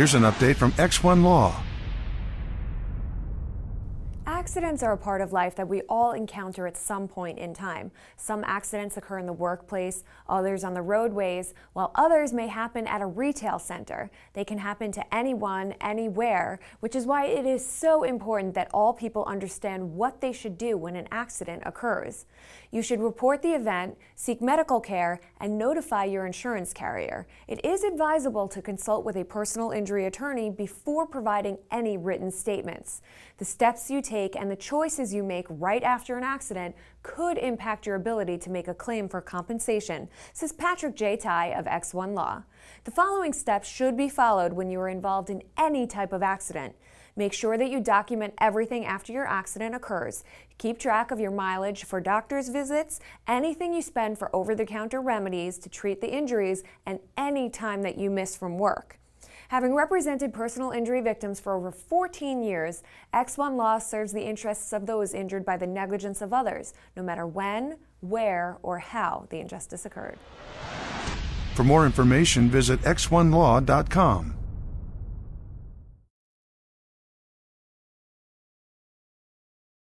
Here's an update from X1 Law. Accidents are a part of life that we all encounter at some point in time. Some accidents occur in the workplace, others on the roadways, while others may happen at a retail center. They can happen to anyone, anywhere, which is why it is so important that all people understand what they should do when an accident occurs. You should report the event, seek medical care, and notify your insurance carrier. It is advisable to consult with a personal injury attorney before providing any written statements. The steps you take take and the choices you make right after an accident could impact your ability to make a claim for compensation, says Patrick J. Ty of X1 Law. The following steps should be followed when you are involved in any type of accident. Make sure that you document everything after your accident occurs. Keep track of your mileage for doctor's visits, anything you spend for over the counter remedies to treat the injuries, and any time that you miss from work. Having represented personal injury victims for over 14 years, X1 Law serves the interests of those injured by the negligence of others, no matter when, where, or how the injustice occurred. For more information, visit x1law.com.